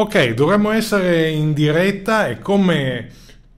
Ok, dovremmo essere in diretta e come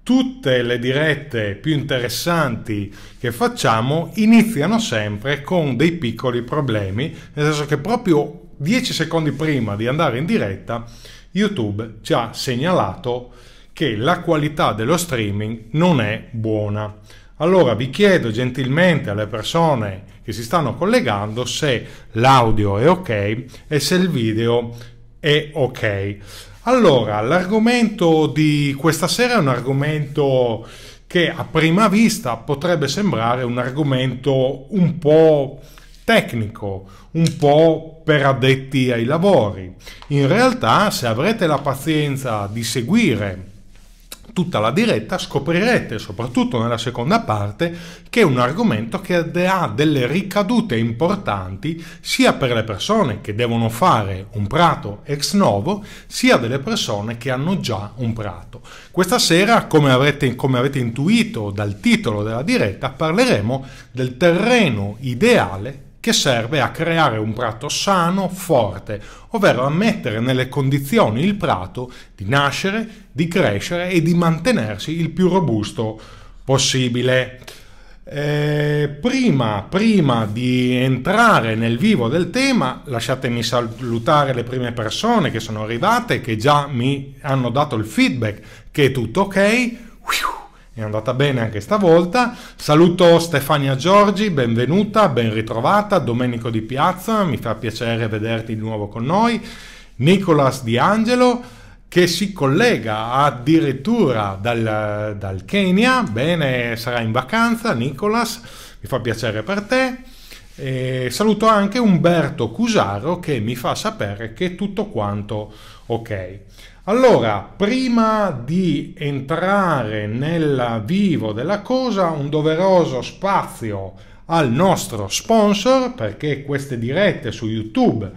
tutte le dirette più interessanti che facciamo iniziano sempre con dei piccoli problemi, nel senso che proprio 10 secondi prima di andare in diretta YouTube ci ha segnalato che la qualità dello streaming non è buona. Allora vi chiedo gentilmente alle persone che si stanno collegando se l'audio è ok e se il video è è ok. Allora, l'argomento di questa sera è un argomento che a prima vista potrebbe sembrare un argomento un po' tecnico, un po' per addetti ai lavori. In realtà, se avrete la pazienza di seguire tutta la diretta scoprirete, soprattutto nella seconda parte, che è un argomento che ha delle ricadute importanti sia per le persone che devono fare un prato ex novo, sia delle persone che hanno già un prato. Questa sera, come, avrete, come avete intuito dal titolo della diretta, parleremo del terreno ideale che serve a creare un prato sano, forte, ovvero a mettere nelle condizioni il prato di nascere, di crescere e di mantenersi il più robusto possibile. Eh, prima, prima, di entrare nel vivo del tema, lasciatemi salutare le prime persone che sono arrivate, che già mi hanno dato il feedback che è tutto ok è andata bene anche stavolta. Saluto Stefania Giorgi, benvenuta, ben ritrovata, Domenico Di Piazza, mi fa piacere vederti di nuovo con noi, Nicolas Di Angelo che si collega addirittura dal, dal Kenya, bene, sarà in vacanza, Nicolas, mi fa piacere per te. E saluto anche Umberto Cusaro che mi fa sapere che tutto quanto ok. Allora, prima di entrare nel vivo della cosa, un doveroso spazio al nostro sponsor, perché queste dirette su YouTube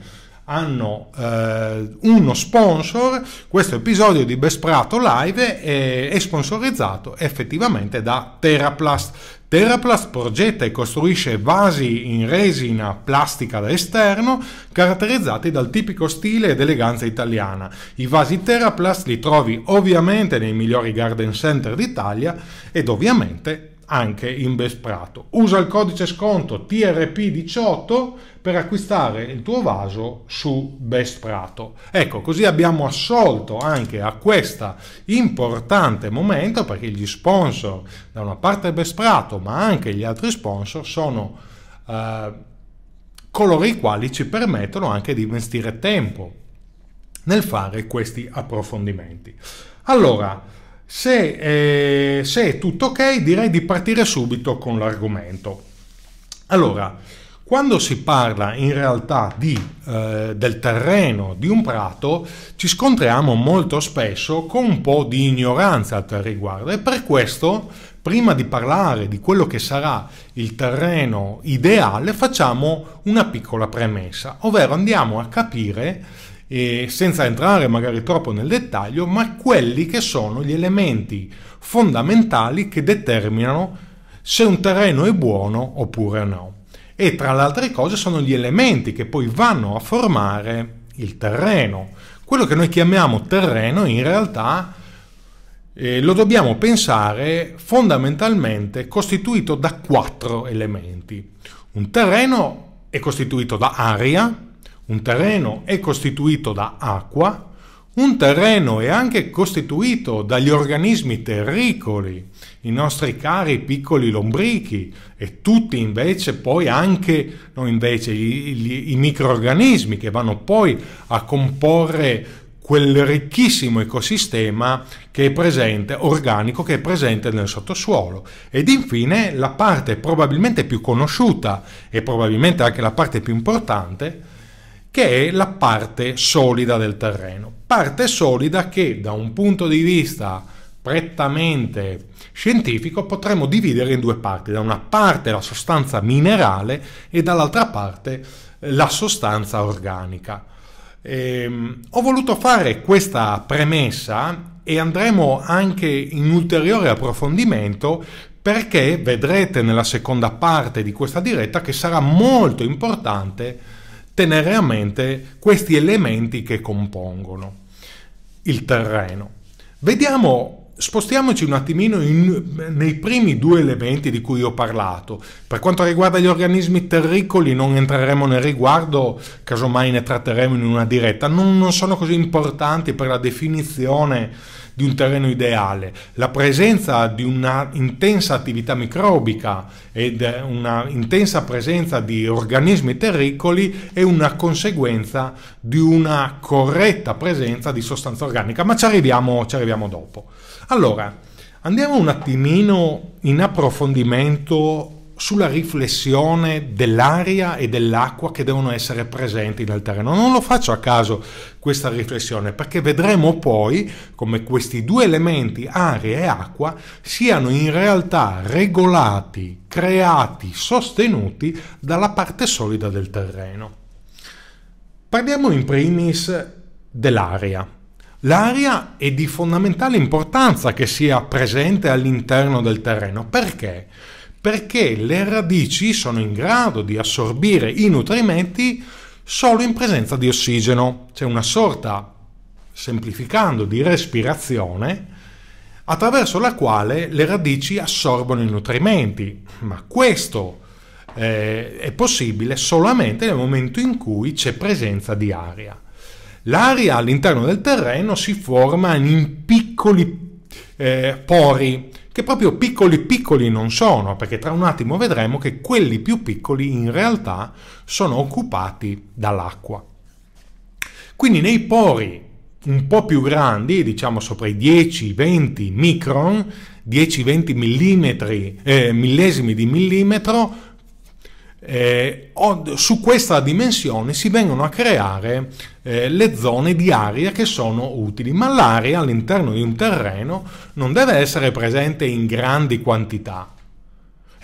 hanno eh, uno sponsor, questo episodio di Besprato Live è, è, sponsorizzato effettivamente da Teraplast. Teraplast progetta e costruisce vasi in resina plastica da esterno caratterizzati dal tipico stile ed eleganza italiana. I vasi Teraplast li trovi ovviamente nei migliori garden center d'Italia ed ovviamente anche in Besprato. Usa il codice sconto TRP18 per acquistare il tuo vaso su Besprato. Ecco, così abbiamo assolto anche a questo importante momento perché gli sponsor, da una parte Besprato, ma anche gli altri sponsor sono eh, coloro i quali ci permettono anche di investire tempo nel fare questi approfondimenti. Allora, se, eh, se è tutto ok, direi di partire subito con l'argomento. Allora, quando si parla in realtà di, eh, del terreno di un prato, ci scontriamo molto spesso con un po' di ignoranza al riguardo e per questo, prima di parlare di quello che sarà il terreno ideale, facciamo una piccola premessa, ovvero andiamo a capire eh, senza entrare magari troppo nel dettaglio, ma quelli che sono gli elementi fondamentali che determinano se un terreno è buono oppure no. E tra le altre cose sono gli elementi che poi vanno a formare il terreno. Quello che noi chiamiamo terreno in realtà eh, lo dobbiamo pensare fondamentalmente costituito da quattro elementi. Un terreno è costituito da aria, un terreno è costituito da acqua, un terreno è anche costituito dagli organismi terricoli, i nostri cari piccoli lombrichi e tutti invece poi anche, no invece, i, i, i microorganismi che vanno poi a comporre quel ricchissimo ecosistema che è presente, organico, che è presente nel sottosuolo. Ed infine la parte probabilmente più conosciuta e probabilmente anche la parte più importante, che è la parte solida del terreno. Parte solida che da un punto di vista prettamente scientifico potremmo dividere in due parti, da una parte la sostanza minerale e dall'altra parte eh, la sostanza organica. Ehm, ho voluto fare questa premessa e andremo anche in ulteriore approfondimento perché vedrete nella seconda parte di questa diretta che sarà molto importante tenere a mente questi elementi che compongono il terreno. Vediamo, spostiamoci un attimino in, nei primi due elementi di cui ho parlato. Per quanto riguarda gli organismi terricoli non entreremo nel riguardo, casomai ne tratteremo in una diretta, non, non sono così importanti per la definizione di un terreno ideale, la presenza di una intensa attività microbica ed una intensa presenza di organismi terricoli è una conseguenza di una corretta presenza di sostanza organica, ma ci arriviamo, ci arriviamo dopo. Allora, andiamo un attimino in approfondimento sulla riflessione dell'aria e dell'acqua che devono essere presenti nel terreno. Non lo faccio a caso questa riflessione perché vedremo poi come questi due elementi, aria e acqua, siano in realtà regolati, creati, sostenuti dalla parte solida del terreno. Parliamo in primis dell'aria. L'aria è di fondamentale importanza che sia presente all'interno del terreno perché? perché le radici sono in grado di assorbire i nutrimenti solo in presenza di ossigeno. C'è una sorta, semplificando, di respirazione attraverso la quale le radici assorbono i nutrimenti, ma questo eh, è possibile solamente nel momento in cui c'è presenza di aria. L'aria all'interno del terreno si forma in piccoli eh, pori, che proprio piccoli piccoli non sono, perché tra un attimo vedremo che quelli più piccoli in realtà sono occupati dall'acqua. Quindi nei pori un po' più grandi, diciamo sopra i 10-20 micron, 10-20 mm, eh, millesimi di millimetro, eh, su questa dimensione si vengono a creare eh, le zone di aria che sono utili, ma l'aria all'interno di un terreno non deve essere presente in grandi quantità.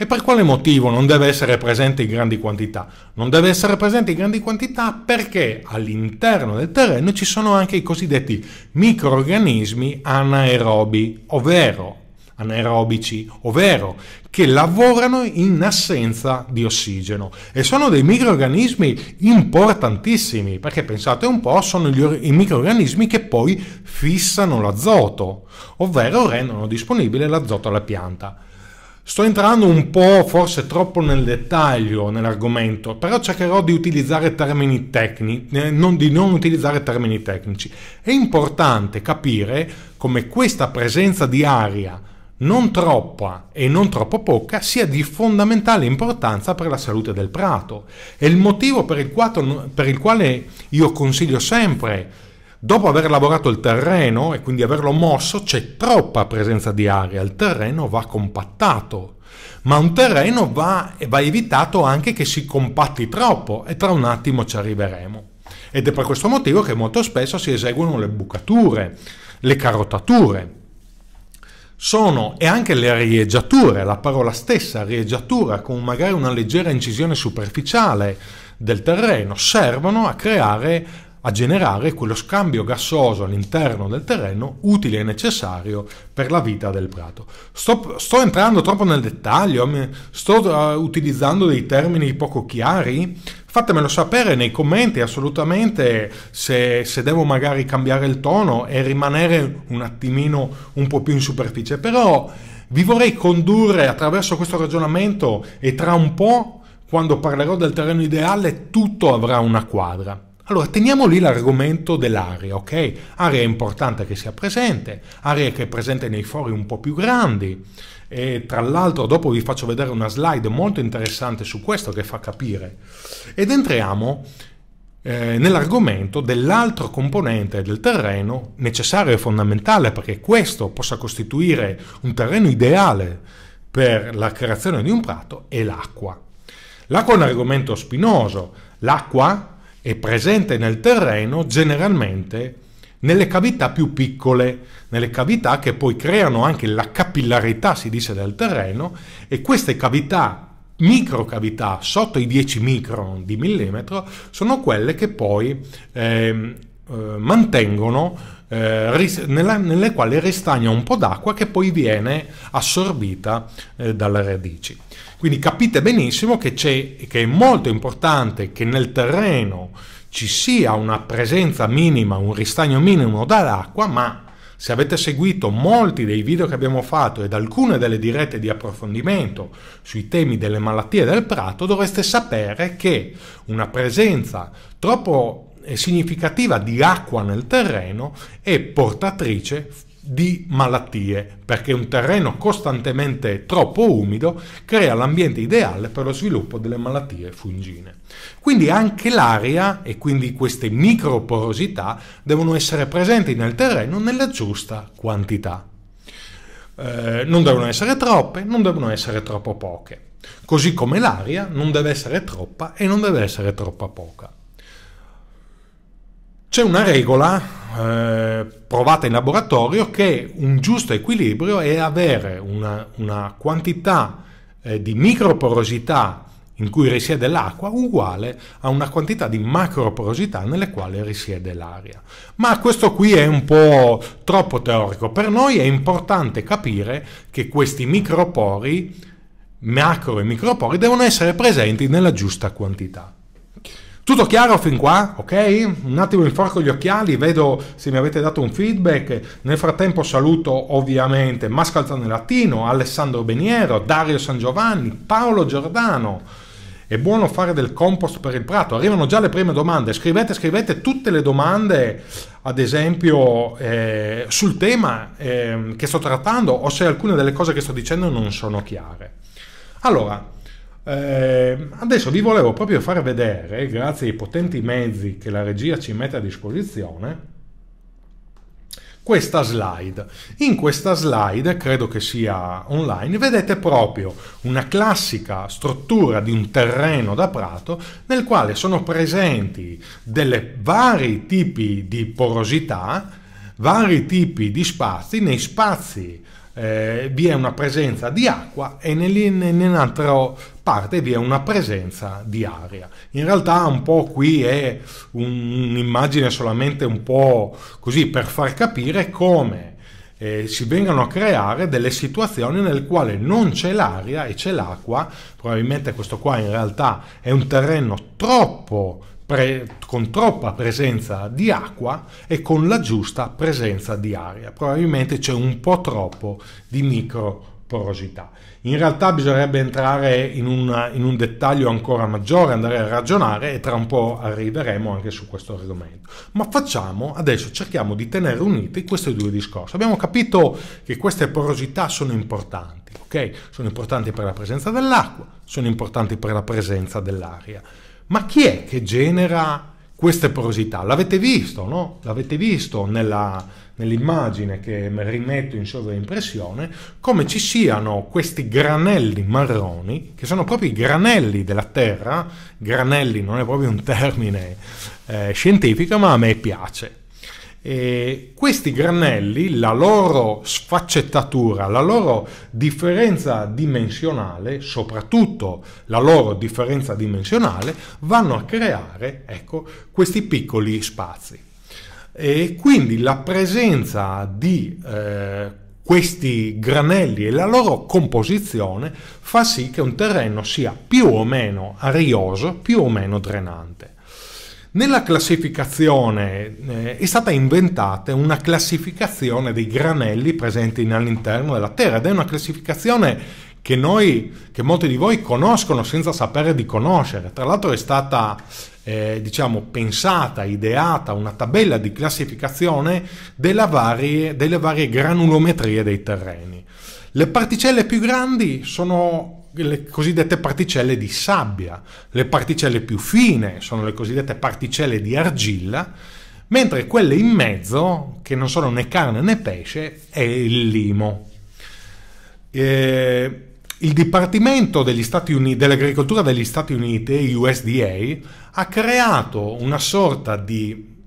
E per quale motivo non deve essere presente in grandi quantità? Non deve essere presente in grandi quantità perché all'interno del terreno ci sono anche i cosiddetti microorganismi anaerobi, ovvero anaerobici, ovvero che lavorano in assenza di ossigeno e sono dei microrganismi importantissimi perché pensate un po' sono gli, i microrganismi che poi fissano l'azoto, ovvero rendono disponibile l'azoto alla pianta. Sto entrando un po' forse troppo nel dettaglio nell'argomento, però cercherò di utilizzare termini tecnici, eh, non di non utilizzare termini tecnici. È importante capire come questa presenza di aria non troppa e non troppo poca sia di fondamentale importanza per la salute del prato. È il motivo per il, quattro, per il quale io consiglio sempre, dopo aver lavorato il terreno e quindi averlo mosso, c'è troppa presenza di aria, il terreno va compattato. Ma un terreno va, va evitato anche che si compatti troppo e tra un attimo ci arriveremo. Ed è per questo motivo che molto spesso si eseguono le bucature, le carotature sono, e anche le arieggiature, la parola stessa arieggiatura, con magari una leggera incisione superficiale del terreno, servono a creare a generare quello scambio gassoso all'interno del terreno utile e necessario per la vita del prato. Sto, sto entrando troppo nel dettaglio, sto uh, utilizzando dei termini poco chiari. Fatemelo sapere nei commenti assolutamente se, se, devo magari cambiare il tono e rimanere un attimino un po' più in superficie, però vi vorrei condurre attraverso questo ragionamento e tra un po', quando parlerò del terreno ideale, tutto avrà una quadra. Allora, teniamo lì l'argomento dell'area, ok? Area importante che sia presente, area che è presente nei fori un po' più grandi. E tra l'altro dopo vi faccio vedere una slide molto interessante su questo che fa capire. Ed entriamo eh, nell'argomento dell'altro componente del terreno necessario e fondamentale perché questo possa costituire un terreno ideale per la creazione di un prato è l'acqua. L'acqua è un argomento spinoso. L'acqua è presente nel terreno generalmente nelle cavità più piccole, nelle cavità che poi creano anche la capillarità, si dice, del terreno e queste cavità, microcavità sotto i 10 micron di millimetro, sono quelle che poi eh, eh, mantengono eh, ris- nella, nelle quali ristagna un po' d'acqua che poi viene assorbita eh, dalle radici. Quindi capite benissimo che, che è molto importante che nel terreno ci sia una presenza minima, un ristagno minimo dall'acqua, ma se avete seguito molti dei video che abbiamo fatto ed alcune delle dirette di approfondimento sui temi delle malattie del prato, dovreste sapere che una presenza troppo significativa di acqua nel terreno è portatrice di malattie, perché un terreno costantemente troppo umido crea l'ambiente ideale per lo sviluppo delle malattie fungine. Quindi anche l'aria e quindi queste microporosità devono essere presenti nel terreno nella giusta quantità. Eh, non devono essere troppe, non devono essere troppo poche. Così come l'aria non deve essere troppa e non deve essere troppa poca. C'è una regola eh, provata in laboratorio che un giusto equilibrio è avere una, una quantità eh, di microporosità in cui risiede l'acqua uguale a una quantità di macroporosità nelle quali risiede l'aria. Ma questo qui è un po' troppo teorico. Per noi è importante capire che questi micropori, macro e micropori, devono essere presenti nella giusta quantità. Tutto chiaro fin qua, ok? Un attimo inforco gli occhiali, vedo se mi avete dato un feedback. Nel frattempo saluto ovviamente Mascalzone Latino, Alessandro Beniero, Dario San Giovanni, Paolo Giordano. È buono fare del compost per il prato. Arrivano già le prime domande. Scrivete, scrivete tutte le domande, ad esempio, eh, sul tema eh, che sto trattando o se alcune delle cose che sto dicendo non sono chiare. Allora, eh, adesso vi volevo proprio far vedere, grazie ai potenti mezzi che la regia ci mette a disposizione, questa slide. In questa slide, credo che sia online, vedete proprio una classica struttura di un terreno da prato nel quale sono presenti delle vari tipi di porosità, vari tipi di spazi, nei spazi eh, vi è una presenza di acqua e nell'altra parte vi è una presenza di aria. In realtà un po' qui è un'immagine solamente un po' così per far capire come eh, si vengano a creare delle situazioni nel quale non c'è l'aria e c'è l'acqua, probabilmente questo qua in realtà è un terreno troppo pre, con troppa presenza di acqua e con la giusta presenza di aria. Probabilmente c'è un po' troppo di microporosità. In realtà bisognerebbe entrare in, una, in, un dettaglio ancora maggiore, andare a ragionare e tra un po' arriveremo anche su questo argomento. Ma facciamo, adesso cerchiamo di tenere uniti questi due discorsi. Abbiamo capito che queste porosità sono importanti, ok? Sono importanti per la presenza dell'acqua, sono importanti per la presenza dell'aria. Ma chi è che genera queste porosità? L'avete visto, no? L'avete visto nella, nell'immagine che rimetto in sovraimpressione, come ci siano questi granelli marroni, che sono proprio i granelli della Terra, granelli non è proprio un termine eh, scientifico, ma a me piace. E questi granelli, la loro sfaccettatura, la loro differenza dimensionale, soprattutto la loro differenza dimensionale, vanno a creare ecco, questi piccoli spazi. E quindi la presenza di eh, questi granelli e la loro composizione fa sì che un terreno sia più o meno arioso, più o meno drenante. Nella classificazione eh, è stata inventata una classificazione dei granelli presenti all'interno della Terra ed è una classificazione che noi, che molti di voi conoscono senza sapere di conoscere. Tra l'altro è stata, eh, diciamo, pensata, ideata una tabella di classificazione varie, delle varie granulometrie dei terreni. Le particelle più grandi sono le cosiddette particelle di sabbia, le particelle più fine sono le cosiddette particelle di argilla, mentre quelle in mezzo, che non sono né carne né pesce, è il limo. Eh, il Dipartimento degli Stati Uniti, dell'Agricoltura degli Stati Uniti, USDA, ha creato una sorta di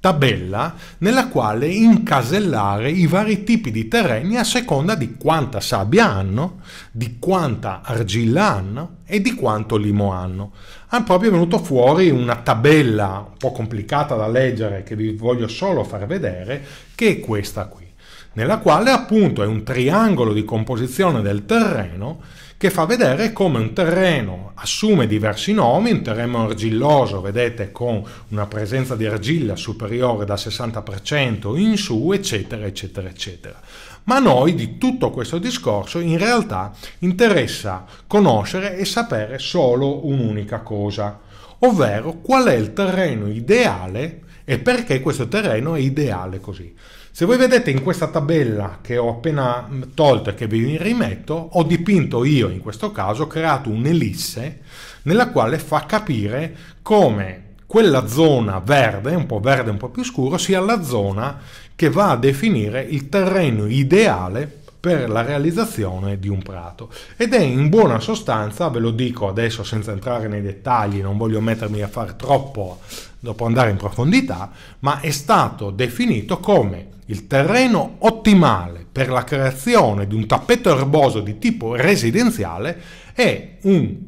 tabella nella quale incasellare i vari tipi di terreni a seconda di quanta sabbia hanno, di quanta argilla hanno e di quanto limo hanno. Ha proprio venuto fuori una tabella un po' complicata da leggere che vi voglio solo far vedere, che è questa qui, nella quale appunto è un triangolo di composizione del terreno che fa vedere come un terreno assume diversi nomi, un terreno argilloso, vedete, con una presenza di argilla superiore dal 60% in su, eccetera, eccetera, eccetera. Ma a noi di tutto questo discorso in realtà interessa conoscere e sapere solo un'unica cosa, ovvero qual è il terreno ideale e perché questo terreno è ideale così. Se voi vedete in questa tabella che ho appena tolto e che vi rimetto, ho dipinto io in questo caso, ho creato un'elisse nella quale fa capire come quella zona verde, un po' verde, un po' più scuro, sia la zona che va a definire il terreno ideale per la realizzazione di un prato ed è in buona sostanza, ve lo dico adesso senza entrare nei dettagli, non voglio mettermi a fare troppo dopo andare in profondità, ma è stato definito come il terreno ottimale per la creazione di un tappeto erboso di tipo residenziale è un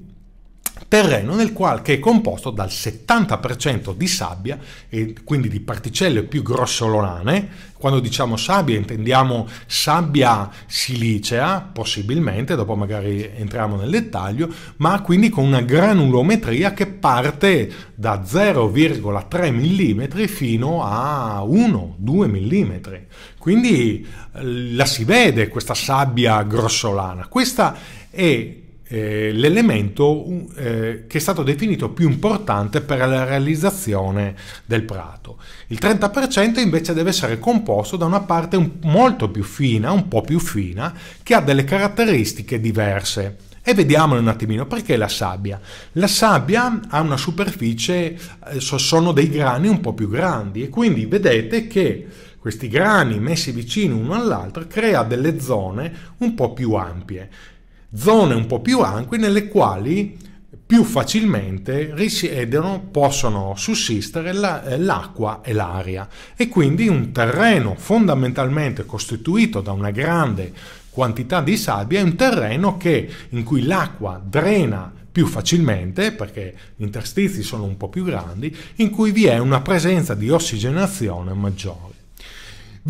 terreno nel quale, che è composto dal 70% di sabbia e quindi di particelle più grossolane. Quando diciamo sabbia intendiamo sabbia silicea, possibilmente, dopo magari entriamo nel dettaglio, ma quindi con una granulometria che parte da 0,3 mm fino a 1-2 mm. Quindi eh, la si vede questa sabbia grossolana. Questa è eh, l'elemento eh, che è stato definito più importante per la realizzazione del prato. Il 30% invece deve essere composto da una parte un, molto più fina, un po' più fina, che ha delle caratteristiche diverse. E vediamolo un attimino, perché la sabbia? La sabbia ha una superficie, eh, sono dei grani un po' più grandi e quindi vedete che questi grani messi vicini uno all'altro crea delle zone un po' più ampie zone un po' più ampie nelle quali più facilmente risiedono, possono sussistere eh, l'acqua e l'aria e quindi un terreno fondamentalmente costituito da una grande quantità di sabbia è un terreno che, in cui l'acqua drena più facilmente, perché gli interstizi sono un po' più grandi, in cui vi è una presenza di ossigenazione maggiore.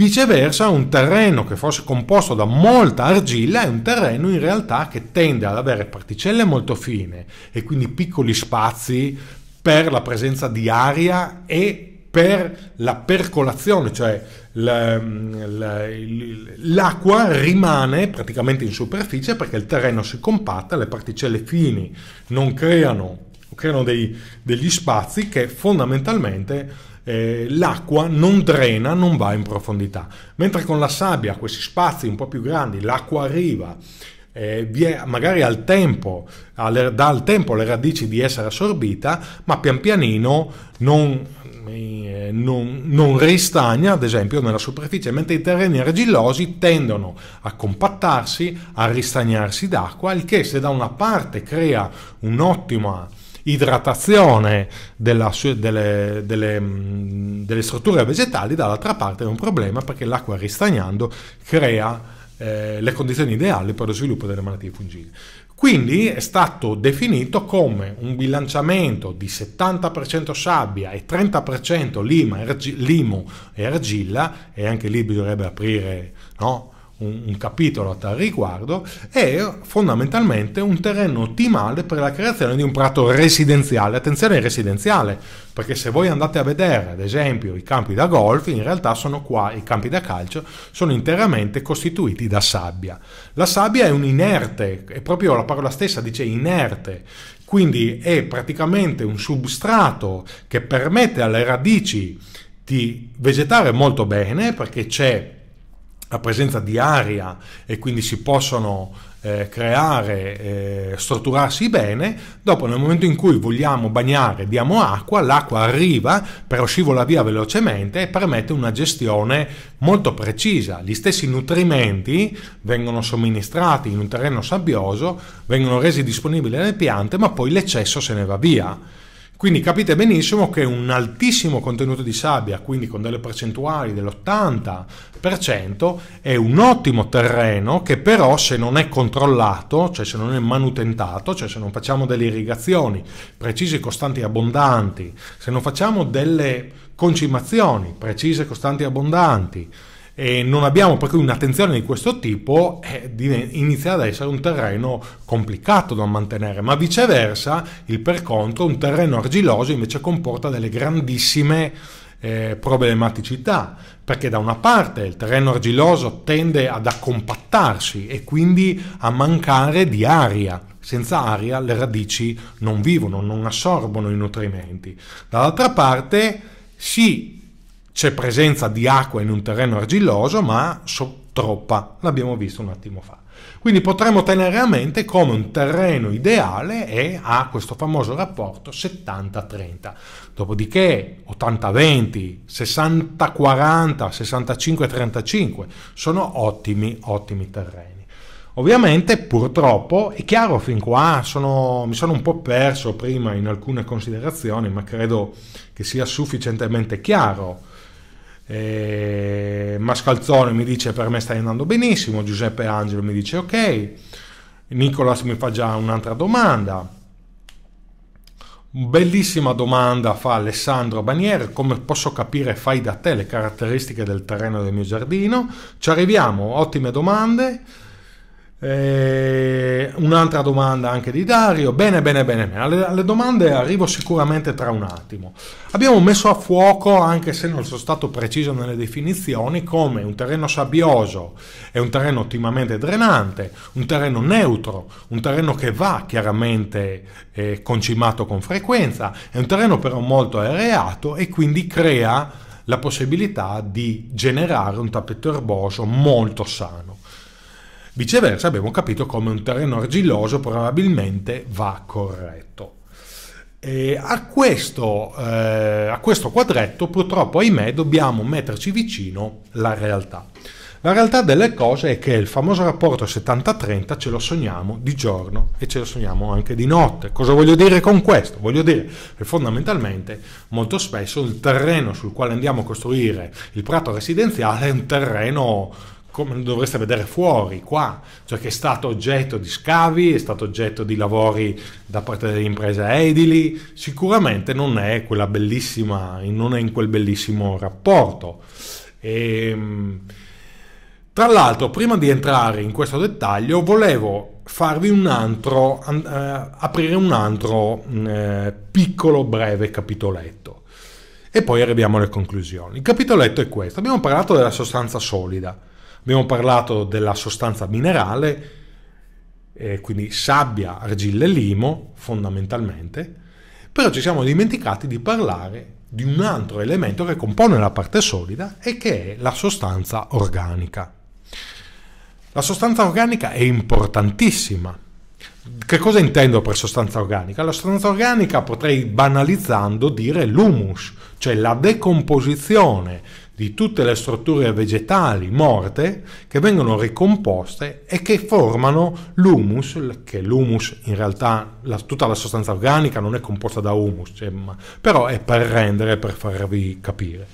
Viceversa, un terreno che fosse composto da molta argilla è un terreno in realtà che tende ad avere particelle molto fine e quindi piccoli spazi per la presenza di aria e per la percolazione, cioè mm, l'acqua rimane praticamente in superficie perché il terreno si compatta, le particelle fini non creano, creano dei, degli spazi che fondamentalmente eh, l'acqua non drena, non va in profondità, mentre con la sabbia, questi spazi un po' più grandi, l'acqua arriva. Eh, è, magari al tempo, alle, dà al tempo alle radici di essere assorbita, ma pian pianino non, eh, non, non ristagna, ad esempio, nella superficie, mentre i terreni argillosi tendono a compattarsi, a ristagnarsi d'acqua, il che se da una parte crea un'ottima idratazione della, delle, delle, mm, delle, strutture vegetali, dall'altra parte è un problema perché l'acqua ristagnando crea eh, le condizioni ideali per lo sviluppo delle malattie fungine. Quindi è stato definito come un bilanciamento di 70% sabbia e 30% limo e argilla, e anche lì bisognerebbe aprire no? un, un capitolo a tal riguardo, è fondamentalmente un terreno ottimale per la creazione di un prato residenziale. Attenzione residenziale, perché se voi andate a vedere, ad esempio, i campi da golf, in realtà sono qua, i campi da calcio sono interamente costituiti da sabbia. La sabbia è un inerte, è proprio la parola stessa dice inerte, quindi è praticamente un substrato che permette alle radici di vegetare molto bene perché c'è la presenza di aria e quindi si possono eh, creare, eh, strutturarsi bene, dopo nel momento in cui vogliamo bagnare diamo acqua, l'acqua arriva, però scivola via velocemente e permette una gestione molto precisa. Gli stessi nutrimenti vengono somministrati in un terreno sabbioso, vengono resi disponibili alle piante, ma poi l'eccesso se ne va via. Quindi capite benissimo che un altissimo contenuto di sabbia, quindi con delle percentuali dell'80%, è un ottimo terreno che però se non è controllato, cioè se non è manutentato, cioè se non facciamo delle irrigazioni precise, costanti e abbondanti, se non facciamo delle concimazioni precise, costanti e abbondanti, e non abbiamo per cui un'attenzione di questo tipo, eh, inizia ad essere un terreno complicato da mantenere, ma viceversa, il per contro, un terreno argilloso invece comporta delle grandissime eh, problematicità, perché da una parte il terreno argilloso tende ad accompattarsi e quindi a mancare di aria. Senza aria le radici non vivono, non assorbono i nutrimenti. Dall'altra parte si c'è presenza di acqua in un terreno argilloso, ma so, troppa, l'abbiamo visto un attimo fa. Quindi potremmo tenere a mente come un terreno ideale è, a questo famoso rapporto 70-30, dopodiché 80-20, 60-40, 65-35 sono ottimi, ottimi terreni. Ovviamente, purtroppo, è chiaro fin qua, sono, mi sono un po' perso prima in alcune considerazioni, ma credo che sia sufficientemente chiaro eh, Mascalzone mi dice per me stai andando benissimo, Giuseppe Angelo mi dice ok, Nicolas mi fa già un'altra domanda. Bellissima domanda fa Alessandro Baniere, come posso capire fai da te le caratteristiche del terreno del mio giardino? Ci arriviamo, ottime domande. Eh, un'altra domanda anche di Dario. Bene, bene, bene. bene. Alle, alle, domande arrivo sicuramente tra un attimo. Abbiamo messo a fuoco, anche se non sono stato preciso nelle definizioni, come un terreno sabbioso è un terreno ottimamente drenante, un terreno neutro, un terreno che va chiaramente eh, concimato con frequenza, è un terreno però molto areato e quindi crea la possibilità di generare un tappeto erboso molto sano. Viceversa abbiamo capito come un terreno argilloso probabilmente va corretto. A questo, eh, a, questo, quadretto purtroppo, ahimè, dobbiamo metterci vicino la realtà. La realtà delle cose è che il famoso rapporto 70-30 ce lo sogniamo di giorno e ce lo sogniamo anche di notte. Cosa voglio dire con questo? Voglio dire che fondamentalmente molto spesso il terreno sul quale andiamo a costruire il prato residenziale è un terreno come lo dovreste vedere fuori, qua, cioè che è stato oggetto di scavi, è stato oggetto di lavori da parte delle imprese edili, sicuramente non è, quella bellissima, non è in quel bellissimo rapporto. E, ehm, tra l'altro, prima di entrare in questo dettaglio, volevo farvi un altro, eh, aprire un altro mm, eh, piccolo breve capitoletto. E poi arriviamo alle conclusioni. Il capitoletto è questo. Abbiamo parlato della sostanza solida Abbiamo parlato della sostanza minerale, eh, quindi sabbia, argilla e limo fondamentalmente, però ci siamo dimenticati di parlare di un altro elemento che compone la parte solida e che è la sostanza organica. La sostanza organica è importantissima. Che cosa intendo per sostanza organica? La sostanza organica potrei banalizzando dire l'humus, cioè la decomposizione di tutte le strutture vegetali morte che vengono ricomposte e che formano l'humus, che l'humus in realtà la, tutta la sostanza organica non è composta da humus, cioè, ma, però è per rendere, per farvi capire.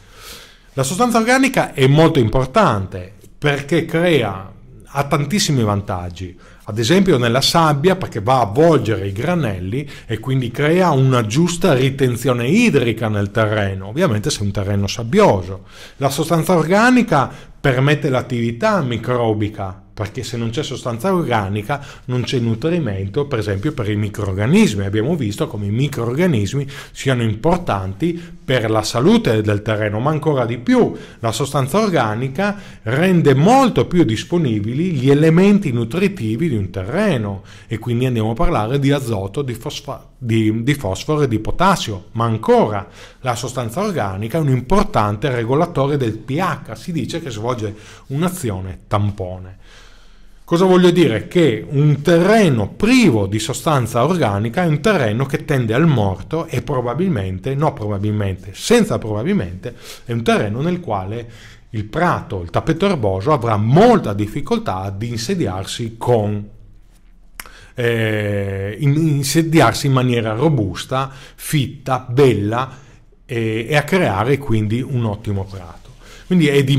La sostanza organica è molto importante perché crea, ha tantissimi vantaggi, ad esempio nella sabbia perché va a avvolgere i granelli e quindi crea una giusta ritenzione idrica nel terreno, ovviamente se è un terreno sabbioso. La sostanza organica permette l'attività microbica perché se non c'è sostanza organica non c'è nutrimento, per esempio, per i microrganismi. Abbiamo visto come i microrganismi siano importanti per la salute del terreno, ma ancora di più la sostanza organica rende molto più disponibili gli elementi nutritivi di un terreno e quindi andiamo a parlare di azoto, di, fosfa, di, di fosforo e di potassio, ma ancora la sostanza organica è un importante regolatore del pH, si dice che svolge un'azione tampone. Cosa voglio dire? Che un terreno privo di sostanza organica è un terreno che tende al morto e probabilmente, no probabilmente, senza probabilmente, è un terreno nel quale il prato, il tappeto erboso avrà molta difficoltà ad insediarsi con eh, insediarsi in maniera robusta, fitta, bella eh, e a creare quindi un ottimo prato. Quindi è di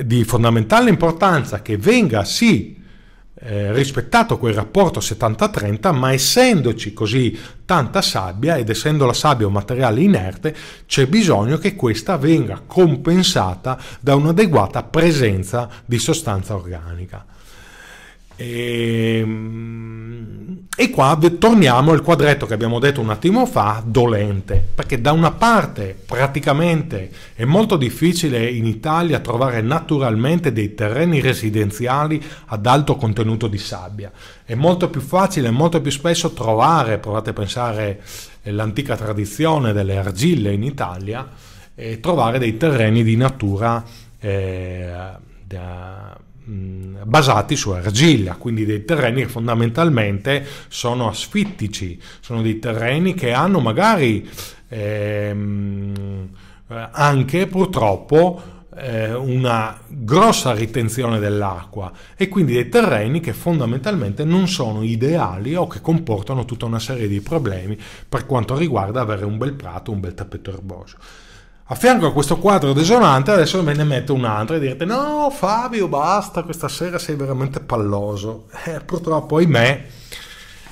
di fondamentale importanza che venga sì eh, rispettato quel rapporto 70-30, ma essendoci così tanta sabbia ed essendo la sabbia un materiale inerte, c'è bisogno che questa venga compensata da un'adeguata presenza di sostanza organica. E, ehm, e qua torniamo al quadretto che abbiamo detto un attimo fa, dolente, perché da una parte praticamente è molto difficile in Italia trovare naturalmente dei terreni residenziali ad alto contenuto di sabbia, è molto più facile, e molto più spesso trovare, provate a pensare all'antica eh, tradizione delle argille in Italia, e eh, trovare dei terreni di natura eh, da, Mm, basati su argilla, quindi dei terreni che fondamentalmente sono asfittici, sono dei terreni che hanno magari ehm, anche purtroppo eh, una grossa ritenzione dell'acqua e quindi dei terreni che fondamentalmente non sono ideali o che comportano tutta una serie di problemi per quanto riguarda avere un bel prato, un bel tappeto erboso a fianco a questo quadro desolante adesso me ne metto un altro e direte no Fabio basta questa sera sei veramente palloso eh, purtroppo ahimè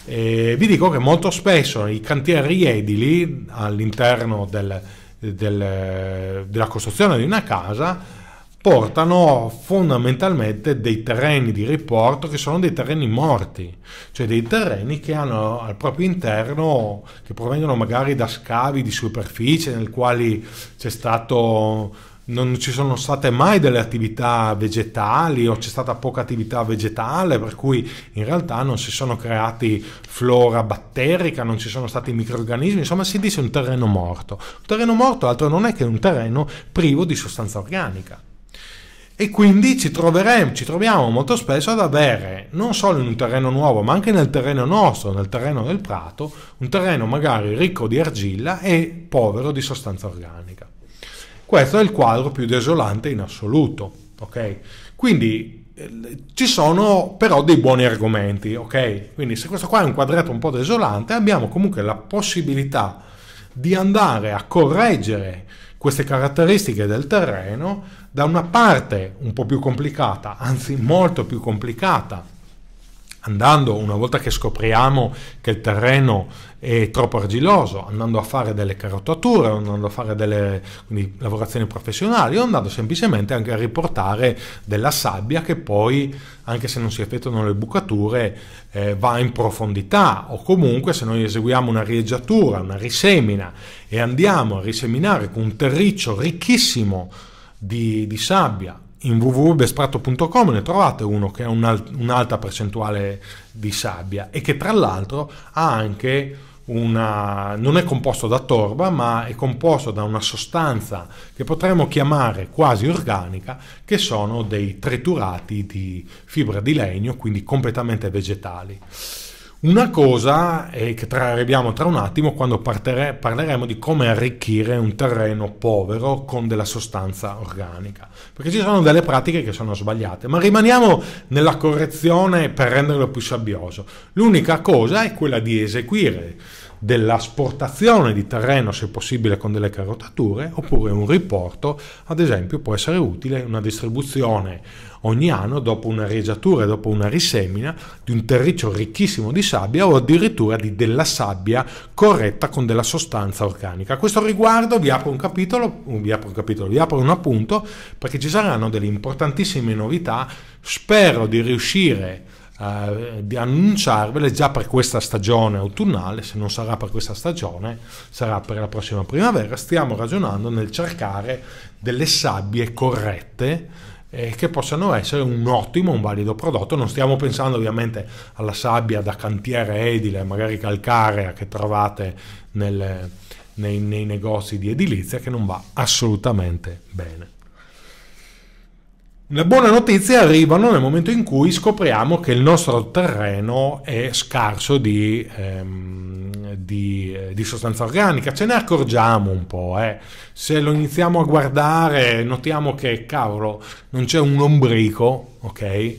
eh, vi dico che molto spesso i cantieri edili all'interno del, del, della costruzione di una casa portano fondamentalmente dei terreni di riporto che sono dei terreni morti, cioè dei terreni che hanno al proprio interno, che provengono magari da scavi di superficie nel quali c'è stato non ci sono state mai delle attività vegetali o c'è stata poca attività vegetale, per cui in realtà non si sono creati flora batterica, non ci sono stati microrganismi, insomma si dice un terreno morto. Un terreno morto altro non è che un terreno privo di sostanza organica. E quindi ci, ci troviamo molto spesso ad avere, non solo in un terreno nuovo, ma anche nel terreno nostro, nel terreno del prato, un terreno magari ricco di argilla e povero di sostanza organica. Questo è il quadro più desolante in assoluto. Okay? Quindi eh, ci sono però dei buoni argomenti, ok? Quindi se questo qua è un quadretto un po' desolante, abbiamo comunque la possibilità di andare a correggere queste caratteristiche del terreno da una parte un po' più complicata, anzi molto più complicata, andando una volta che scopriamo che il terreno è troppo argiloso, andando a fare delle carottature, andando a fare delle quindi, lavorazioni professionali o andando semplicemente anche a riportare della sabbia che poi, anche se non si effettuano le bucature, eh, va in profondità o comunque se noi eseguiamo una rieggiatura, una risemina e andiamo a riseminare con un terriccio ricchissimo di, di sabbia. In www.besprato.com ne trovate uno che ha un'alta percentuale di sabbia e che tra l'altro ha anche una, non è composto da torba, ma è composto da una sostanza che potremmo chiamare quasi organica, che sono dei triturati di fibra di legno, quindi completamente vegetali. Una cosa eh, che arriviamo tra un attimo quando partere, parleremo di come arricchire un terreno povero con della sostanza organica, perché ci sono delle pratiche che sono sbagliate, ma rimaniamo nella correzione per renderlo più sabbioso. L'unica cosa è quella di eseguire dell'asportazione di terreno, se possibile con delle carotature, oppure un riporto, ad esempio può essere utile una distribuzione ogni anno dopo una regiatura, dopo una risemina di un terriccio ricchissimo di sabbia o addirittura di della sabbia corretta con della sostanza organica. A questo riguardo vi apro un capitolo, vi apro un, capitolo, vi apro un appunto perché ci saranno delle importantissime novità, spero di riuscire Uh, di annunciarvele già per questa stagione autunnale, se non sarà per questa stagione, sarà per la prossima primavera. Stiamo ragionando nel cercare delle sabbie corrette eh, che possano essere un ottimo, un valido prodotto. Non stiamo pensando ovviamente alla sabbia da cantiere edile, magari calcarea, che trovate nel, nei, nei negozi di edilizia, che non va assolutamente bene. Le buone notizie arrivano nel momento in cui scopriamo che il nostro terreno è scarso di, ehm, di, eh, di sostanza organica. Ce ne accorgiamo un po', eh. se lo iniziamo a guardare notiamo che, cavolo, non c'è un lombrico, ok?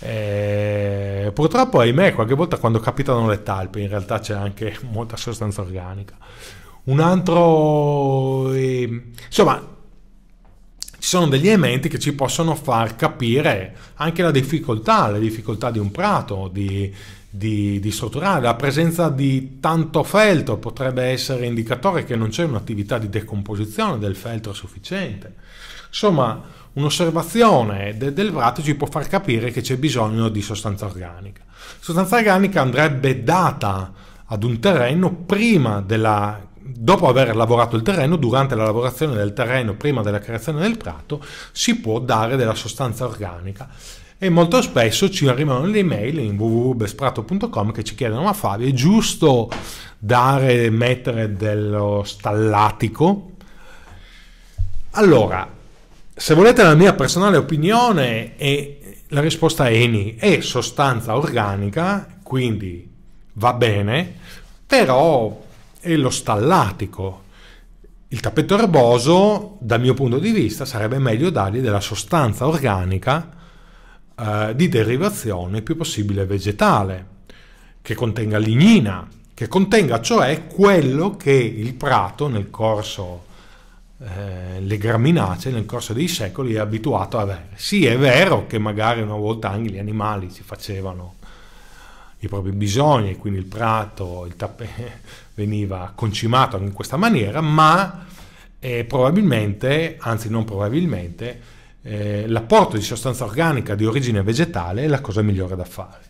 Eh, purtroppo, ahimè, qualche volta quando capitano le talpe in realtà c'è anche molta sostanza organica. Un altro... Eh, insomma sono degli elementi che ci possono far capire anche la difficoltà, le difficoltà di un prato, di, di, di strutturare, la presenza di tanto feltro potrebbe essere indicatore che non c'è un'attività di decomposizione del feltro sufficiente. Insomma, un'osservazione de, del vrato ci può far capire che c'è bisogno di sostanza organica. Sostanza organica andrebbe data ad un terreno prima della Dopo aver lavorato il terreno, durante la lavorazione del terreno, prima della creazione del prato, si può dare della sostanza organica e molto spesso ci arrivano le mail in www.besprato.com che ci chiedono ma Fabio è giusto dare, mettere dello stallatico? Allora, se volete la mia personale opinione la risposta è ENI è sostanza organica, quindi va bene, però e lo stallatico. Il tappeto erboso, dal mio punto di vista, sarebbe meglio dargli della sostanza organica eh, di derivazione più possibile vegetale, che contenga lignina, che contenga cioè quello che il prato nel corso eh, le graminacee nel corso dei secoli è abituato a avere. Sì, è vero che magari una volta anche gli animali ci facevano i propri bisogni, quindi il prato, il tappeto veniva concimato in questa maniera, ma eh, probabilmente, anzi non probabilmente, eh, l'apporto di sostanza organica di origine vegetale è la cosa migliore da fare.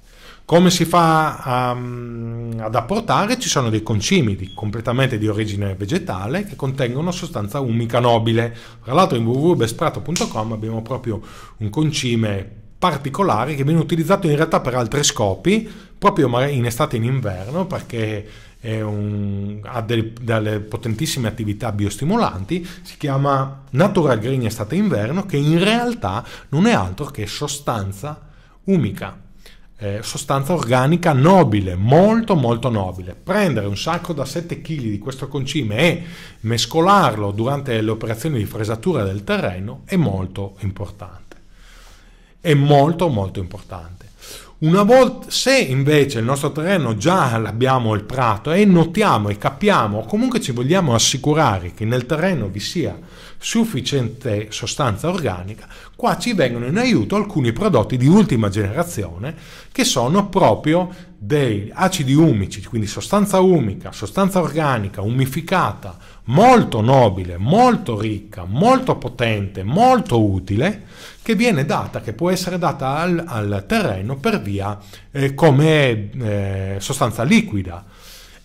Come si fa um, ad apportare? Ci sono dei concimi di, completamente di origine vegetale che contengono sostanza umica nobile. Tra l'altro in www.besprato.com abbiamo proprio un concime particolare che viene utilizzato in realtà per altri scopi, proprio in estate e in inverno, perché un, ha delle, delle, potentissime attività biostimolanti, si chiama Natural Green Estate Inverno, che in realtà non è altro che sostanza umica, eh, sostanza organica nobile, molto molto nobile. Prendere un sacco da 7 kg di questo concime e mescolarlo durante le operazioni di fresatura del terreno è molto importante. È molto molto importante. Una volta, se invece il nostro terreno già l'abbiamo il prato e notiamo e capiamo, comunque ci vogliamo assicurare che nel terreno vi sia sufficiente sostanza organica, qua ci vengono in aiuto alcuni prodotti di ultima generazione che sono proprio dei acidi umici, quindi sostanza umica, sostanza organica, umificata, molto nobile, molto ricca, molto potente, molto utile che viene data, che può essere data al, al terreno per via eh, come eh, sostanza liquida.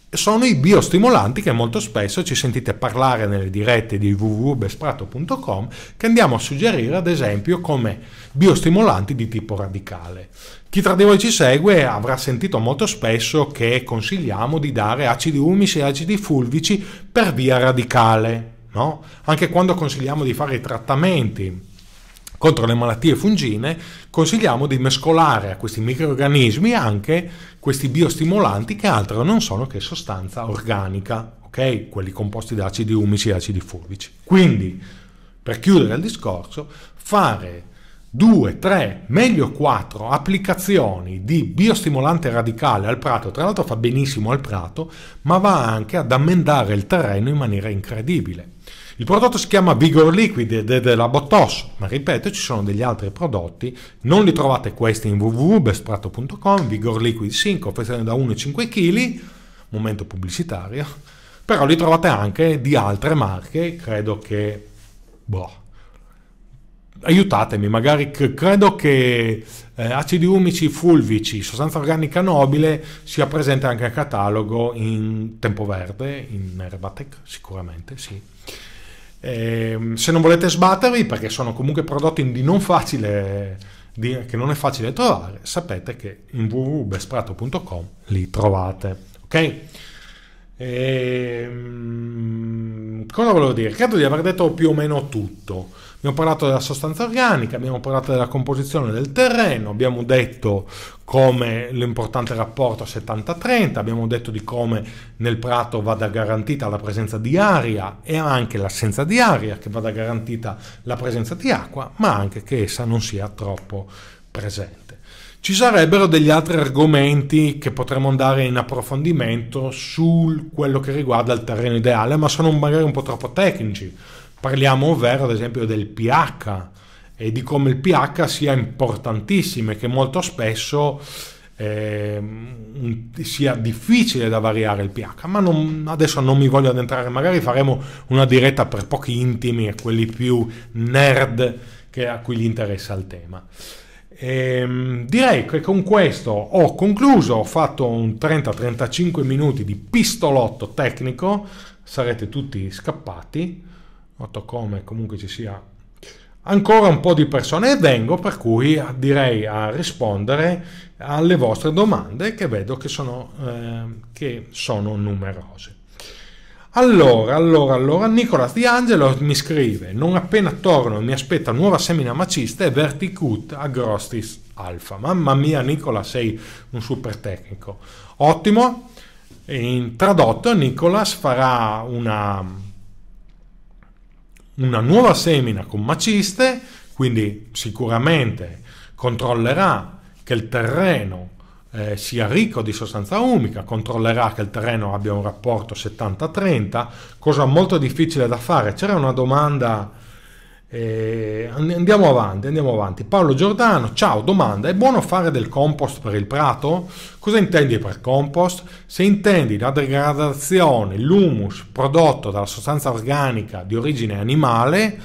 Sono i biostimolanti che molto spesso ci sentite parlare nelle dirette di www.besprato.com che andiamo a suggerire ad esempio come biostimolanti di tipo radicale. Chi tra di voi ci segue avrà sentito molto spesso che consigliamo di dare acidi umici e acidi fulvici per via radicale, no? anche quando consigliamo di fare i trattamenti contro le malattie fungine, consigliamo di mescolare a questi microorganismi anche questi biostimolanti che altro non sono che sostanza organica, ok? Quelli composti da acidi umici e acidi furbici. Quindi, per chiudere il discorso, fare 2, 3, meglio 4 applicazioni di biostimolante radicale al prato, tra l'altro fa benissimo al prato, ma va anche ad ammendare il terreno in maniera incredibile. Il prodotto si chiama Vigor Liquid ed è della Bottos, ma ripeto ci sono degli altri prodotti, non li trovate questi in www.bestpratto.com, Vigor Liquid 5, offrizione da 1,5 kg, momento pubblicitario, però li trovate anche di altre marche, credo che... Boh, aiutatemi, magari credo che eh, acidi umici fulvici, sostanza organica nobile, sia presente anche a catalogo in tempo verde, in Erbatec, sicuramente, sì. Eh, se non volete sbattervi, perché sono comunque prodotti di non facile, di, che non è facile trovare, sapete che in www.besprato.com li trovate. Ok? Eh, cosa volevo dire? Credo di aver detto più o meno tutto. Abbiamo parlato della sostanza organica, abbiamo parlato della composizione del terreno, abbiamo detto come l'importante rapporto 70-30, abbiamo detto di come nel prato vada garantita la presenza di aria e anche l'assenza di aria, che vada garantita la presenza di acqua, ma anche che essa non sia troppo presente. Ci sarebbero degli altri argomenti che potremmo andare in approfondimento su quello che riguarda il terreno ideale, ma sono magari un po' troppo tecnici. Parliamo ovvero ad esempio del pH e di come il pH sia importantissimo e che molto spesso eh, sia difficile da variare il pH, ma non, adesso non mi voglio addentrare, magari faremo una diretta per pochi intimi e quelli più nerd che, a cui gli interessa il tema. E, ehm, direi che con questo ho concluso, ho fatto un 30-35 minuti di pistolotto tecnico, sarete tutti scappati noto come comunque ci sia ancora un po' di persone e vengo per cui direi a rispondere alle vostre domande che vedo che sono, eh, che sono numerose. Allora, allora, allora, Nicolas Di Angelo mi scrive, non appena torno mi aspetta nuova semina macista e verticut a Alfa. Mamma mia Nicola, sei un super tecnico. Ottimo, in tradotto Nicolas farà una una nuova semina con maciste, quindi sicuramente controllerà che il terreno eh, sia ricco di sostanza umica, controllerà che il terreno abbia un rapporto 70-30, cosa molto difficile da fare. C'era una domanda eh, andiamo avanti, andiamo avanti. Paolo Giordano, ciao, domanda, è buono fare del compost per il prato? Cosa intendi per compost? Se intendi la degradazione, l'humus prodotto dalla sostanza organica di origine animale,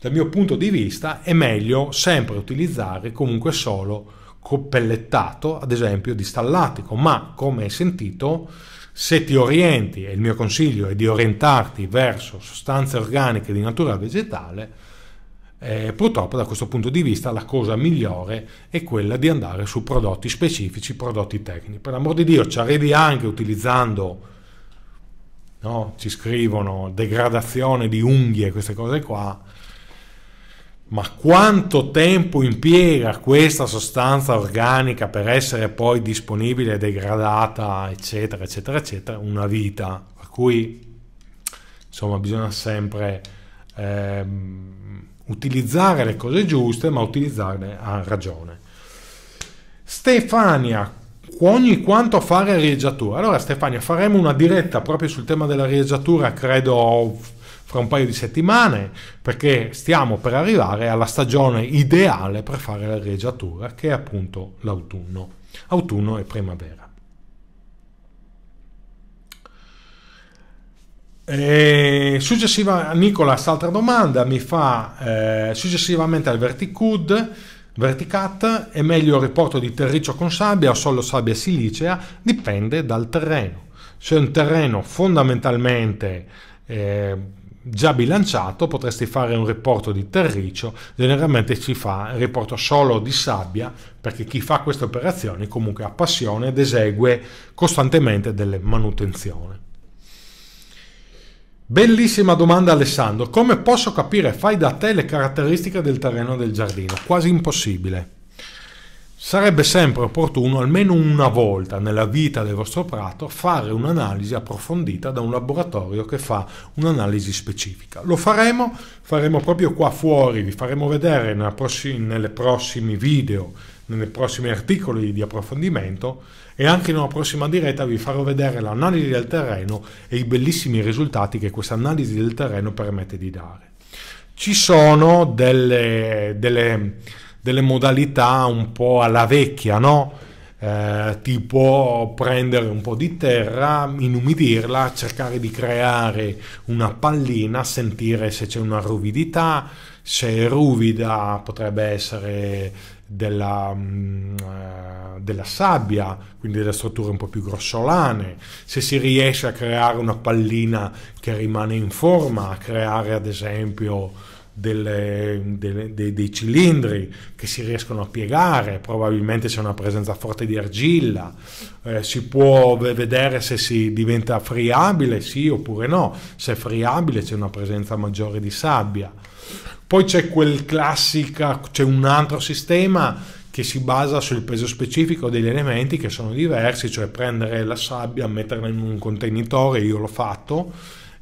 dal mio punto di vista è meglio sempre utilizzare comunque solo coppellettato, ad esempio di stallatico, ma come hai sentito, se ti orienti, e il mio consiglio è di orientarti verso sostanze organiche di natura vegetale, eh, purtroppo da questo punto di vista la cosa migliore è quella di andare su prodotti specifici, prodotti tecnici. Per l'amor di Dio ci arrivi anche utilizzando, no? ci scrivono, degradazione di unghie, queste cose qua, ma quanto tempo impiega questa sostanza organica per essere poi disponibile, degradata, eccetera, eccetera, eccetera, una vita. Per cui, insomma, bisogna sempre... Ehm, utilizzare le cose giuste, ma utilizzarle a ragione. Stefania, ogni quanto fare rieggiatura. Allora Stefania, faremo una diretta proprio sul tema della rieggiatura, credo fra un paio di settimane, perché stiamo per arrivare alla stagione ideale per fare la rieggiatura, che è appunto l'autunno, autunno e primavera. E eh, successiva, Nicolas, altra domanda mi fa eh, successivamente al Verticud, Verticat è meglio il riporto di terriccio con sabbia o solo sabbia silicea, dipende dal terreno. Se è un terreno fondamentalmente eh, già bilanciato potresti fare un riporto di terriccio, generalmente si fa il riporto solo di sabbia perché chi fa queste operazioni comunque ha passione ed esegue costantemente delle manutenzioni. Bellissima domanda Alessandro, come posso capire fai da te le caratteristiche del terreno del giardino? Quasi impossibile. Sarebbe sempre opportuno, almeno una volta nella vita del vostro prato, fare un'analisi approfondita da un laboratorio che fa un'analisi specifica. Lo faremo, faremo proprio qua fuori, vi faremo vedere prossimi, nelle prossimi video, nei prossimi articoli di approfondimento e anche in una prossima diretta vi farò vedere l'analisi del terreno e i bellissimi risultati che questa analisi del terreno permette di dare. Ci sono delle, delle, delle modalità un po' alla vecchia, no? Eh, tipo prendere un po' di terra, inumidirla, cercare di creare una pallina, sentire se c'è una ruvidità, se è ruvida potrebbe essere della, mm, eh, della sabbia, quindi delle strutture un po' più grossolane, se si riesce a creare una pallina che rimane in forma, a creare ad esempio... Delle, delle, dei, dei, cilindri che si riescono a piegare, probabilmente c'è una presenza forte di argilla, eh, si può vedere se si diventa friabile, sì oppure no, se è friabile c'è una presenza maggiore di sabbia. Poi c'è quel classica, c'è un altro sistema che si basa sul peso specifico degli elementi che sono diversi, cioè prendere la sabbia, metterla in un contenitore, io l'ho fatto,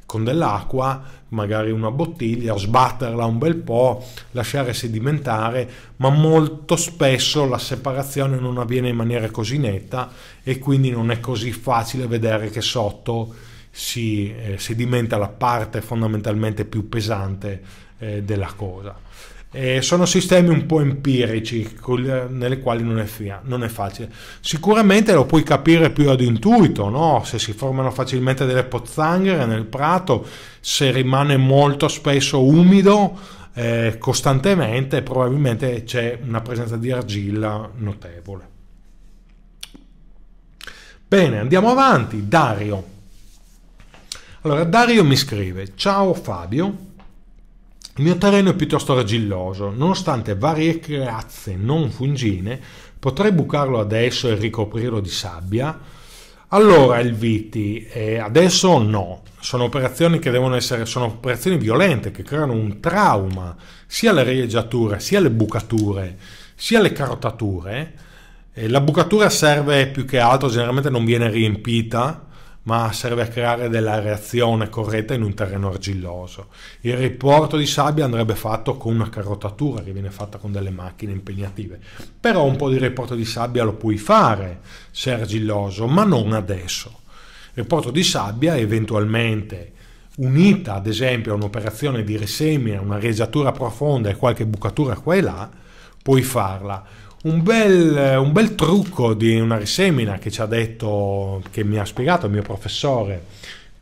con dell'acqua, magari una bottiglia, sbatterla un bel po', lasciare sedimentare, ma molto spesso la separazione non avviene in maniera così netta e quindi non è così facile vedere che sotto si eh, sedimenta la parte fondamentalmente più pesante eh, della cosa. Eh, sono sistemi un po' empirici, nelle quali non è, fia, non è, facile. Sicuramente lo puoi capire più ad intuito, no? se si formano facilmente delle pozzanghere nel prato, se rimane molto spesso umido eh, costantemente, probabilmente c'è una presenza di argilla notevole. Bene, andiamo avanti. Dario. Allora, Dario mi scrive, ciao Fabio, il mio terreno è piuttosto argilloso, nonostante varie creazze non fungine, potrei bucarlo adesso e ricoprirlo di sabbia? Allora, Elviti, eh, adesso no, sono operazioni che devono essere, sono operazioni violente che creano un trauma sia alle reggiature, sia alle bucature, sia alle carotature. Eh, la bucatura serve più che altro, generalmente non viene riempita, ma serve a creare della reazione corretta in un terreno argilloso. Il riporto di sabbia andrebbe fatto con una carrottatura che viene fatta con delle macchine impegnative, però un po' di riporto di sabbia lo puoi fare se è argilloso, ma non adesso. Il riporto di sabbia eventualmente unita ad esempio a un'operazione di risemina, una regiatura profonda e qualche bucatura qua e là, puoi farla un bel, un bel, trucco di una risemina che ci ha detto, che mi ha spiegato il mio professore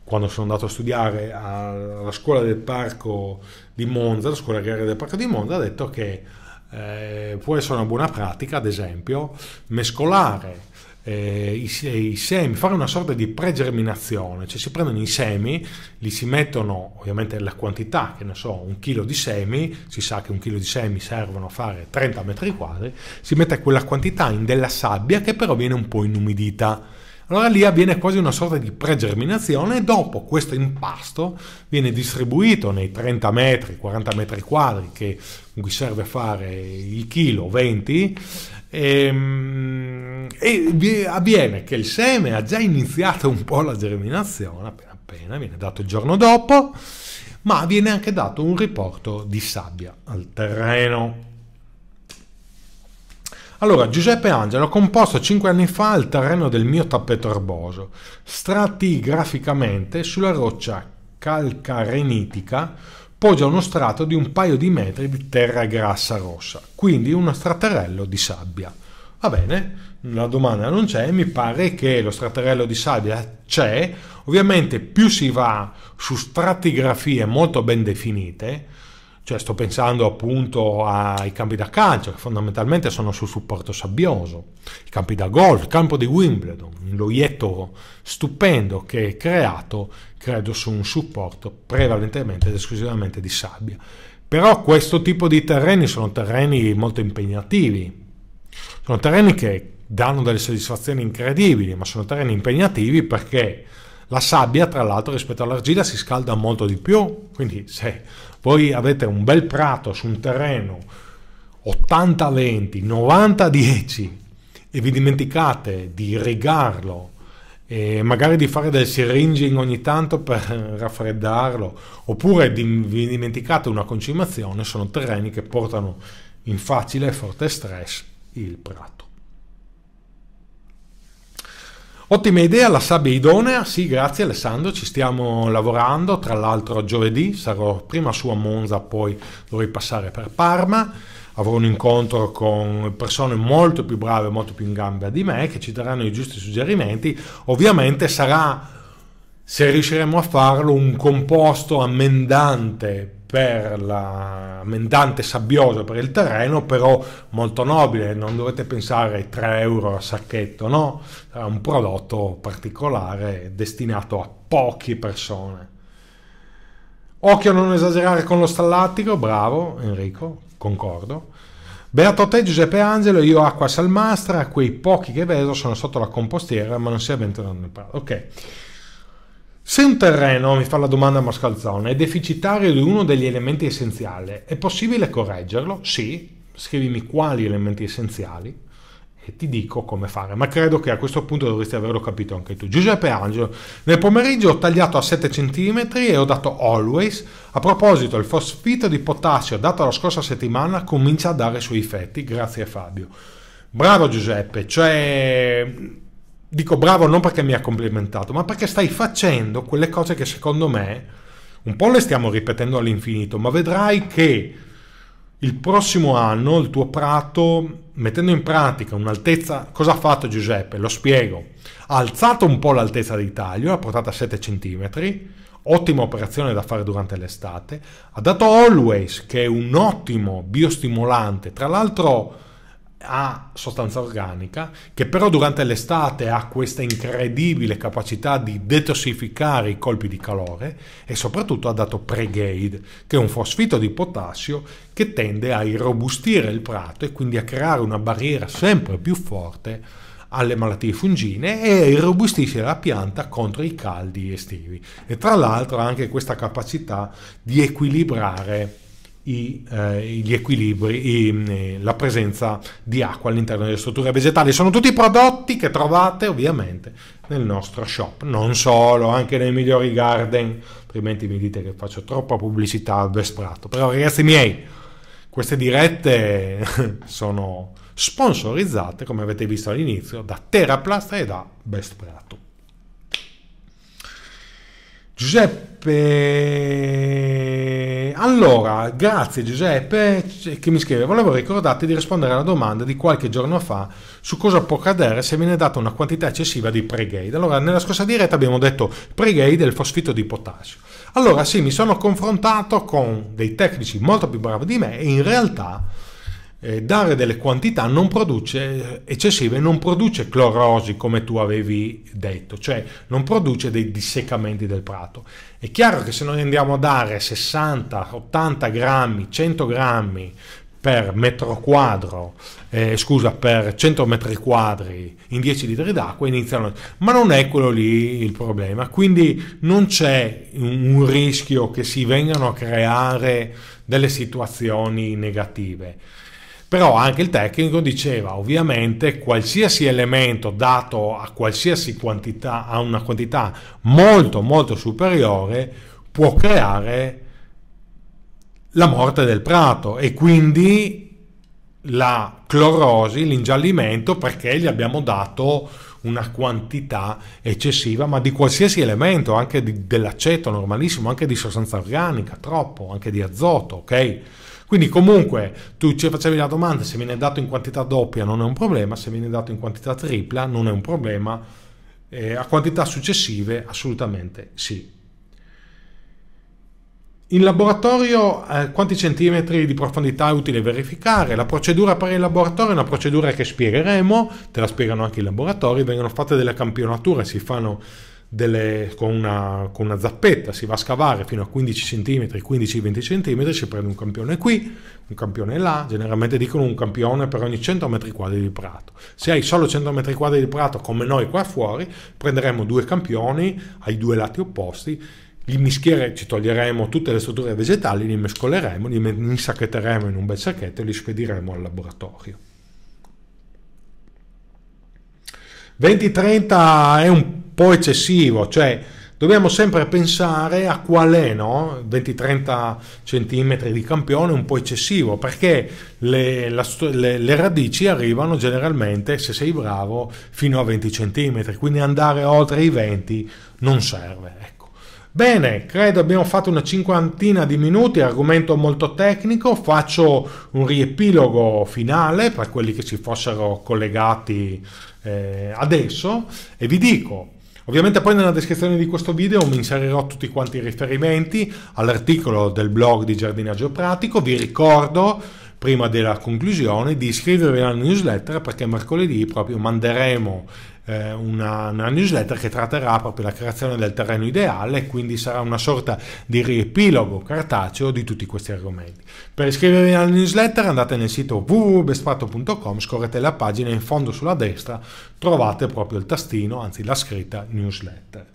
quando sono andato a studiare alla scuola del parco di Monza, la scuola agraria del parco di Monza, ha detto che eh, può essere una buona pratica, ad esempio, mescolare eh, i, i, semi, fare una sorta di pregerminazione, cioè si prendono i semi, li si mettono ovviamente la quantità, che ne so, un chilo di semi, si sa che un chilo di semi servono a fare 30 metri quadri, si mette quella quantità in della sabbia che però viene un po' inumidita allora lì avviene quasi una sorta di pregerminazione e dopo questo impasto viene distribuito nei 30 metri, 40 metri quadri che con serve a fare il chilo, 20, ehm, e, e avviene che il seme ha già iniziato un po' la germinazione, appena appena, viene dato il giorno dopo, ma viene anche dato un riporto di sabbia al terreno. Allora, Giuseppe Angelo ha composto 5 anni fa il terreno del mio tappeto erboso, stratigraficamente sulla roccia calcarenitica poggia uno strato di un paio di metri di terra grassa rossa, quindi uno straterello di sabbia. Va bene, la domanda non c'è, mi pare che lo straterello di sabbia c'è, ovviamente più si va su stratigrafie molto ben definite, cioè sto pensando appunto ai campi da calcio, che fondamentalmente sono sul supporto sabbioso, i campi da golf, il campo di Wimbledon, un loietto stupendo che è creato, credo, su un supporto prevalentemente ed esclusivamente di sabbia. Però questo tipo di terreni sono terreni molto impegnativi, sono terreni che danno delle soddisfazioni incredibili, ma sono terreni impegnativi perché la sabbia, tra l'altro, rispetto all'argilla si scalda molto di più, quindi se voi avete un bel prato su un terreno 80-20, 90-10 e vi dimenticate di rigarlo e magari di fare del syringing ogni tanto per raffreddarlo, oppure vi dimenticate una concimazione, sono terreni che portano in facile e forte stress il prato. Ottima idea, la sabbia idonea, sì grazie Alessandro, ci stiamo lavorando, tra l'altro giovedì sarò prima su a Monza, poi dovrei passare per Parma, avrò un incontro con persone molto più brave, molto più in gamba di me che ci daranno i giusti suggerimenti, ovviamente sarà, se riusciremo a farlo, un composto ammendante per la mendante sabbiosa per il terreno, però molto nobile, non dovete pensare ai 3 euro a sacchetto, no? Sarà un prodotto particolare destinato a poche persone. Occhio a non esagerare con lo stallattico, bravo Enrico, concordo. Beato te Giuseppe Angelo, io acqua salmastra, quei pochi che vedo sono sotto la compostiera ma non si avventano nel prato. Ok. Se un terreno, mi fa la domanda Mascalzone, è deficitario di uno degli elementi essenziali, è possibile correggerlo? Sì, scrivimi quali elementi essenziali e ti dico come fare, ma credo che a questo punto dovresti averlo capito anche tu. Giuseppe Angelo, nel pomeriggio ho tagliato a 7 cm e ho dato always. A proposito, il fosfito di potassio dato la scorsa settimana comincia a dare i suoi effetti, grazie a Fabio. Bravo Giuseppe, cioè dico bravo non perché mi ha complimentato, ma perché stai facendo quelle cose che secondo me un po' le stiamo ripetendo all'infinito, ma vedrai che il prossimo anno il tuo prato, mettendo in pratica un'altezza, cosa ha fatto Giuseppe? Lo spiego. Ha alzato un po' l'altezza di taglio, l'ha portata a 7 cm, ottima operazione da fare durante l'estate. Ha dato Always, che è un ottimo biostimolante, tra l'altro ha sostanza organica, che però durante l'estate ha questa incredibile capacità di detossificare i colpi di calore e soprattutto ha dato Pregade, che è un fosfito di potassio che tende a irrobustire il prato e quindi a creare una barriera sempre più forte alle malattie fungine e irrobustisce la pianta contro i caldi estivi. E tra l'altro ha anche questa capacità di equilibrare i, eh, gli equilibri, i, eh, la presenza di acqua all'interno delle strutture vegetali. Sono tutti prodotti che trovate ovviamente nel nostro shop, non solo, anche nei migliori garden, altrimenti mi dite che faccio troppa pubblicità al Vesprato. Però ragazzi miei, queste dirette sono sponsorizzate, come avete visto all'inizio, da Teraplast e da Vesprato. Giuseppe allora, grazie Giuseppe che mi scrive, volevo ricordarti di rispondere alla domanda di qualche giorno fa su cosa può accadere se viene data una quantità eccessiva di pregade. Allora, nella scorsa diretta abbiamo detto pregade e il fosfito di potassio. Allora sì, mi sono confrontato con dei tecnici molto più bravi di me e in realtà eh, dare delle quantità non produce eh, eccessive, non produce clorosi come tu avevi detto, cioè non produce dei dissecamenti del prato. È chiaro che se noi andiamo a dare 60, 80 grammi, 100 grammi per metro quadro, eh, scusa, per 100 metri quadri in 10 litri d'acqua iniziano. Ma non è quello lì il problema. Quindi non c'è un rischio che si vengano a creare delle situazioni negative. Però anche il tecnico diceva ovviamente qualsiasi elemento dato a qualsiasi quantità, a una quantità molto molto superiore, può creare la morte del prato e quindi la clorosi, l'ingiallimento, perché gli abbiamo dato una quantità eccessiva, ma di qualsiasi elemento, anche di, dell'aceto normalissimo, anche di sostanza organica, troppo, anche di azoto, ok? Quindi comunque tu ci facevi la domanda se viene dato in quantità doppia non è un problema, se viene dato in quantità tripla non è un problema, eh, a quantità successive assolutamente sì. In laboratorio eh, quanti centimetri di profondità è utile verificare? La procedura per il laboratorio è una procedura che spiegheremo, te la spiegano anche i laboratori, vengono fatte delle campionature, si fanno delle, con, una, con, una, zappetta, si va a scavare fino a 15 cm, 15-20 cm, si prende un campione qui, un campione là, generalmente dicono un campione per ogni 100 metri quadri di prato. Se hai solo 100 metri quadri di prato come noi qua fuori, prenderemo due campioni ai due lati opposti li mischieremo, ci toglieremo tutte le strutture vegetali, li mescoleremo, li insacchetteremo in un bel sacchetto e li spediremo al laboratorio. 20-30 è un po' eccessivo, cioè dobbiamo sempre pensare a qual è, no? 20-30 cm di campione un po' eccessivo, perché le, la, le, le, radici arrivano generalmente, se sei bravo, fino a 20 cm, quindi andare oltre i 20 non serve. Ecco. Bene, credo abbiamo fatto una cinquantina di minuti, argomento molto tecnico, faccio un riepilogo finale per quelli che si fossero collegati eh, adesso e vi dico Ovviamente poi nella descrizione di questo video mi inserirò tutti quanti i riferimenti all'articolo del blog di giardinaggio pratico. Vi ricordo prima della conclusione di iscrivervi alla newsletter perché mercoledì proprio manderemo eh, una, una, newsletter che tratterà proprio la creazione del terreno ideale e quindi sarà una sorta di riepilogo cartaceo di tutti questi argomenti. Per iscrivervi alla newsletter andate nel sito www.bestfatto.com, scorrete la pagina e in fondo sulla destra trovate proprio il tastino, anzi la scritta newsletter.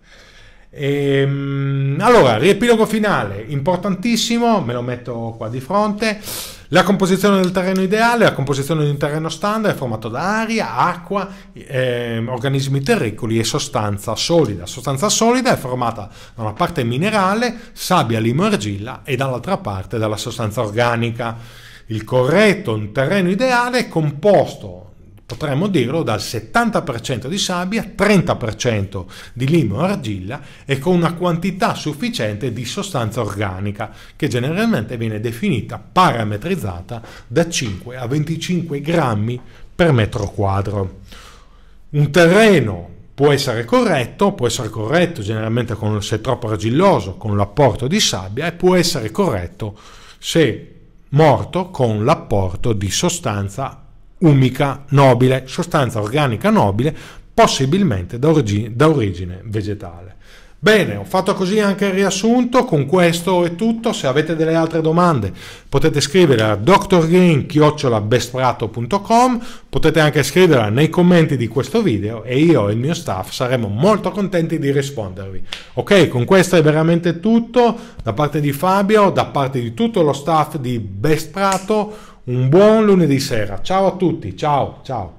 E, ehm, allora, riepilogo finale, importantissimo, me lo metto qua di fronte. La composizione del terreno ideale, la composizione di un terreno standard è formata da aria, acqua, eh, organismi terricoli e sostanza solida. La Sostanza solida è formata da una parte minerale, sabbia, limo, argilla e dall'altra parte dalla sostanza organica. Il corretto, un terreno ideale, è composto potremmo dirlo, dal 70% di sabbia, 30% di limo o argilla e con una quantità sufficiente di sostanza organica che generalmente viene definita parametrizzata da 5 a 25 grammi per metro quadro. Un terreno può essere corretto, può essere corretto generalmente con, se è troppo argilloso con l'apporto di sabbia e può essere corretto se morto con l'apporto di sostanza organica umica nobile, sostanza organica nobile, possibilmente da origine, da origine vegetale. Bene, ho fatto così anche il riassunto, con questo è tutto, se avete delle altre domande potete scrivere a drgreen.bestprato.com, potete anche scriverla nei commenti di questo video e io e il mio staff saremo molto contenti di rispondervi. Ok, con questo è veramente tutto, da parte di Fabio, da parte di tutto lo staff di Best Prato, un buon lunedì sera. Ciao a tutti, ciao, ciao.